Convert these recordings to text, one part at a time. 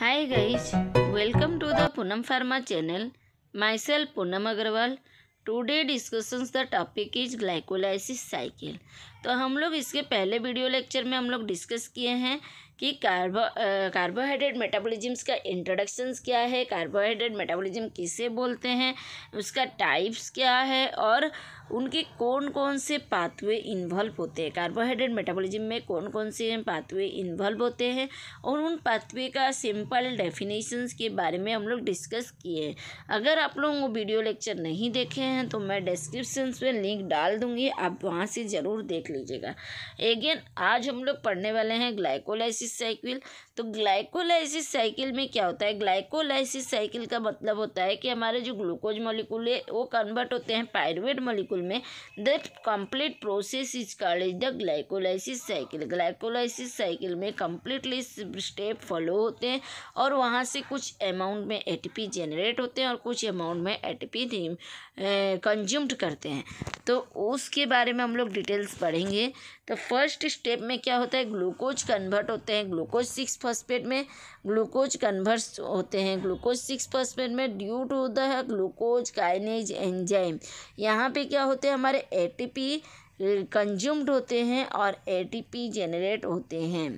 Hi guys, welcome to the Punam Pharma channel. Myself Punam Agrawal. Today discussions the topic is glycolysis cycle. तो हम लोग इसके पहले video lecture में हम लोग डिस्कस किए हैं कि कार्बो कार्बोहाइड्रेट मेटाबॉलिज्म्स का इंट्रोडक्शंस क्या है कार्बोहाइड्रेट मेटाबॉलिज्म किसे बोलते हैं उसका टाइप्स क्या है और उनके कौन कौन से पाथवे इन्वॉल्व होते हैं कार्बोहाइड्रेट मेटाबॉलिज्म में कौन कौन से पाथवे इन्वॉल्व होते हैं और उन पाथवे का सिंपल डेफिनेशंस के बारे में हम लोग डिस्कस किए हैं अगर आप लोग वो वीडियो लेक्चर नहीं देखे हैं तो मैं डिस्क्रिप्शन में लिंक डाल दूँगी आप वहाँ से ज़रूर देख देख लीजिएगा एगेन आज हम लोग पढ़ने वाले हैं ग्लाइकोलाइसिस साइकिल तो ग्लाइकोलाइसिस साइकिल में क्या होता है ग्लाइकोलाइसिस साइकिल का मतलब होता है कि हमारे जो ग्लूकोज मॉलिक्यूल है वो कन्वर्ट होते हैं पायरवेड मॉलिक्यूल में that complete process is called the glycolysis cycle glycolysis cycle में कंप्लीटली स्टेप फॉलो होते हैं और वहाँ से कुछ अमाउंट में एटीपी जनरेट होते हैं और कुछ अमाउंट में ए एटीपी कंज्यूम्ड करते हैं तो उसके बारे में हम लोग डिटेल्स पढ़े पढ़ेंगे तो फर्स्ट स्टेप में क्या होता है ग्लूकोज कन्वर्ट होते हैं ग्लूकोज सिक्स फॉस्फेट में ग्लूकोज कन्वर्ट होते हैं ग्लूकोज सिक्स फॉस्फेट में due to the glucose kinase enzyme यहाँ पे क्या होते हैं हमारे ए कंज्यूम्ड होते हैं और ए जनरेट होते हैं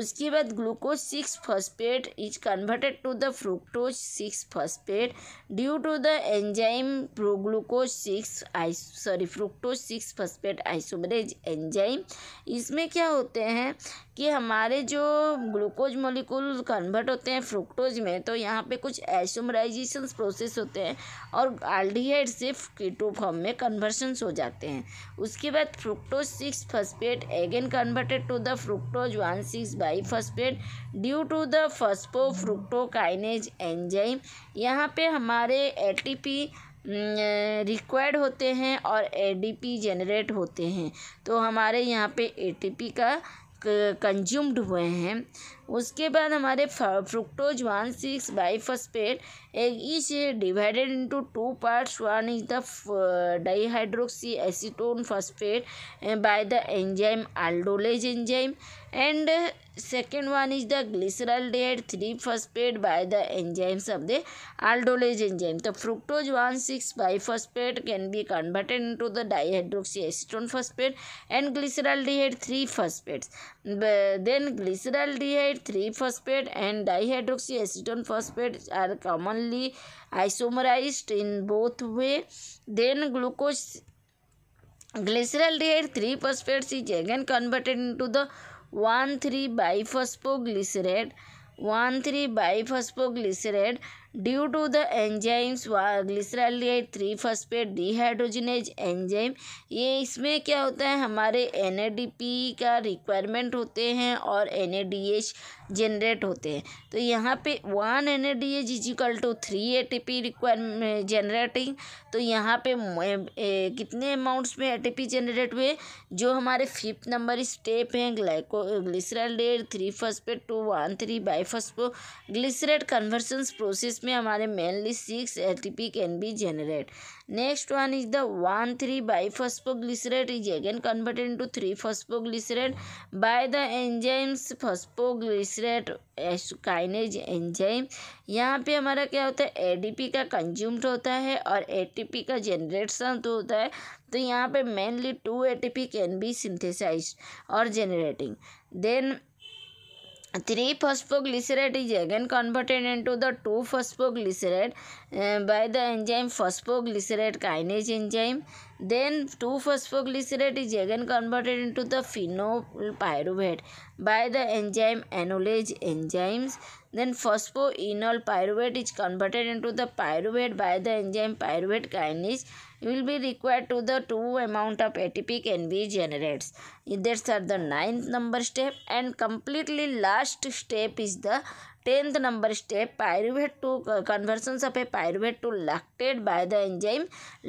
उसके बाद glucose six phosphate is converted to the fructose six phosphate due to the enzyme glucose six I sorry fructose six phosphate isomerase enzyme इसमें क्या होते हैं कि हमारे जो ग्लूकोज मोलिकुल कन्वर्ट होते हैं फ्रुक्टोज में तो यहाँ पे कुछ एसोमराइजेशन प्रोसेस होते हैं और आल्डिहाइड से कीटो फॉर्म में कन्वर्शंस हो जाते हैं उसके बाद fructose six phosphate again converted to the fructose one six diphosphate due to the phospho fructokinase enzyme यहाँ पे हमारे एटीपी रिक्वायर्ड होते हैं और एडीपी जनरेट होते हैं तो हमारे यहाँ पे एटीपी का कंज्यूम्ड हुए हैं उसके बाद हमारे फ्रुक्टोज वन सिक्स बाईफस्पेट एक is divided into two parts one is the dihydroxy acetone phosphate by the enzyme aldolase enzyme and uh, second one is the glyceraldehyde 3 phosphate by the enzymes of the aldolase enzyme the fructose 1,6 biphosphate can be converted into the dihydroxyacetone phosphate and glyceraldehyde 3 phosphates then glyceraldehyde 3 phosphate and dihydroxyacetone phosphate are commonly isomerized in both way then glucose glyceraldehyde 3 phosphate is again converted into the 1,3 bifosphoglycerate 1,3 bifosphoglycerate Due to the enzymes glyceraldehyde three phosphate dehydrogenase enzyme ये इसमें क्या होता है हमारे N का requirement होते हैं और एन जनरेट होते हैं तो यहाँ पे one N A D H equal to three A T P require generating तो यहाँ पे ए, कितने अमाउंट्स में ए टी पी जनरेट हुए जो हमारे फिफ्थ नंबर स्टेप हैं ग्लाइको ग्लिसरल डेड थ्री पे टू वन थ्री बाई पो ग्लिसरेट कन्वर्सन्स प्रोसेस इसमें हमारे mainly six A T P can be generate next one is the one three bi glycerate is again converted into three glycerate by the enzymes S kinase enzyme यहाँ पे हमारा क्या होता है ADP का consumed होता है और एटीपी का जेनरेशन तो होता है तो यहाँ पे mainly two ATP can be synthesize और generating then 3 phosphoglycerate is again converted into the 2 phosphoglycerate uh, by the enzyme phosphoglycerate kinase enzyme then 2-phosphoglycerate is again converted into the phenolpyruvate by the enzyme enolase enzymes. Then phosphoenol pyruvate is converted into the pyruvate by the enzyme pyruvate kinase will be required to the two amount of ATP can be generates. These are the ninth number step and completely last step is the tenth number step pyruvate to conversions of a pyruvate to lactate by the enzyme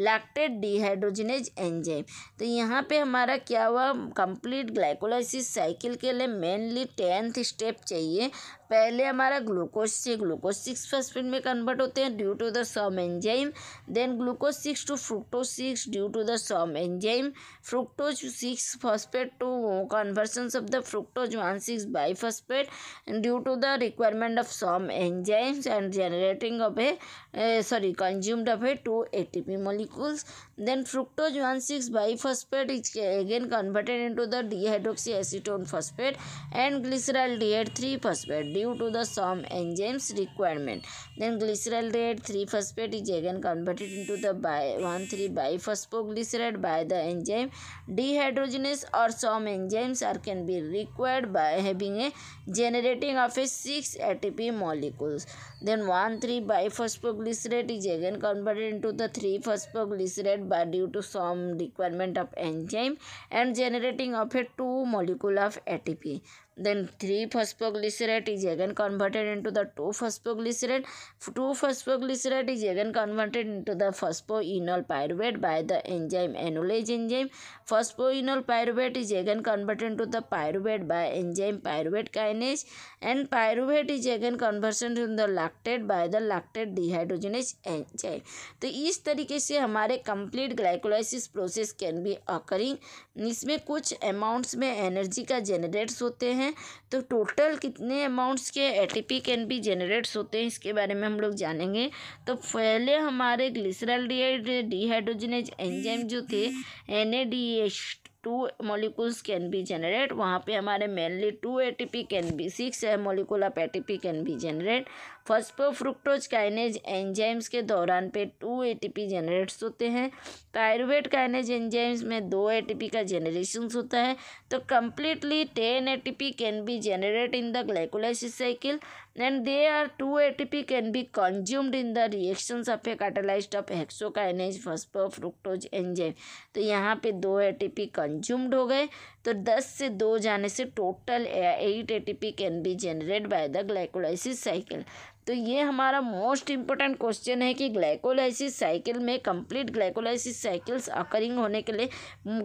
lactate dehydrogenase enzyme तो यहाँ पे हमारा क्या हुआ complete glycolysis cycle के लिए mainly tenth step चाहिए पहले हमारा ग्लूकोज से ग्लूकोज सिक्स फॉस्फेट में कन्वर्ट होते हैं due to the some enzyme then glucose six to fructose six due to the some enzyme fructose six phosphate to conversions of the fructose one six bi phosphate due to the requirement requirement of some enzymes and generating of a uh, sorry consumed of a two ATP molecules. Then fructose 1,6 biphosphate is again converted into the dehydroxyacetone phosphate and glycerol DH3 phosphate due to the some enzymes requirement. Then glycerol DH3 phosphate is again converted into the bi 1,3 biphosphoglycerate by the enzyme dehydrogenase or some enzymes are can be required by having a generating of a 6 ATP molecules. Then 1 3 biphosphoryl is again converted into the 3 phosphoglycerate by due to some requirement of enzyme and generating of a 2 molecule of ATP. Then three phosphoglycerate is again converted into the two phosphoglycerate. two phosphoglycerate is again converted into the phosphoenol pyruvate by the enzyme enolase enzyme. Phosphoenol pyruvate is again converted into the pyruvate by enzyme pyruvate kinase and pyruvate is again converted into the lactate by the lactate dehydrogenase enzyme. तो इस तरीके से हमारे complete glycolysis process can be occurring इसमें कुछ amounts में energy का generates होते हैं हैं तो टोटल कितने अमाउंट्स के ए कैन बी जनरेट्स होते हैं इसके बारे में हम लोग जानेंगे तो पहले हमारे ग्लिसरल डिहाइड्रोजनेज एंजाइम जो थे N two molecules can be generate वहाँ पे हमारे mainly two A T P can be six molecule of P can be generate first पर फ्रुक्टोज काइनेज एंजाइम्स के दौरान पे two A T P generates होते हैं पायरुवेट काइनेज एंजाइम्स में दो ए टी पी का जनरेशन होता है तो completely ten A T P can be generate in the glycolysis cycle and their 2 ATP can be consumed in the reactions of a catalyzed of hexokinase phosphofructose enzyme तो यहाँ पे दो ATP consumed हो गए तो दस से दो जाने से total eight ATP can be generated by the glycolysis cycle तो ये हमारा मोस्ट इम्पोर्टेंट क्वेश्चन है कि ग्लाइकोलाइसिस साइकिल में कंप्लीट ग्लाइकोलाइसिस साइकिल्स अकरिंग होने के लिए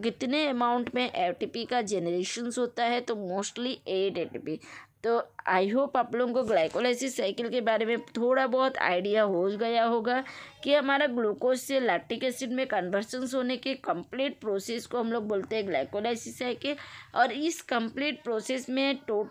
कितने अमाउंट में एटीपी का जनरेशन होता है तो मोस्टली एट एटीपी तो आई होप आप लोगों को ग्लाइकोलाइसिस साइकिल के बारे में थोड़ा बहुत आइडिया हो गया होगा कि हमारा ग्लूकोज से लैक्टिक एसिड में कन्वर्सन्स होने के कंप्लीट प्रोसेस को हम लोग बोलते हैं ग्लाइकोलाइसिस साइकिल और इस कंप्लीट प्रोसेस में टोट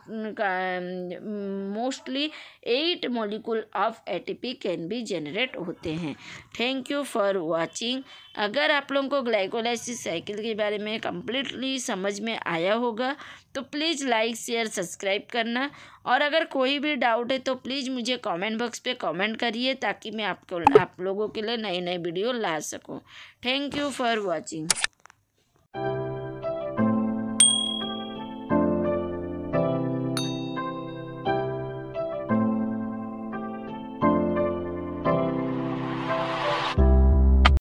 mostly eight molecule of A can be generate होते हैं थैंक यू फॉर वॉचिंग अगर आप लोगों को ग्लाइकोलाइसिस साइकिल के बारे में कम्प्लीटली समझ में आया होगा तो प्लीज़ लाइक शेयर सब्सक्राइब करना और अगर कोई भी डाउट है तो प्लीज़ मुझे कमेंट बॉक्स पे कमेंट करिए ताकि मैं आपको आप लोगों के लिए नई नई वीडियो ला सकूँ थैंक यू फॉर वॉचिंग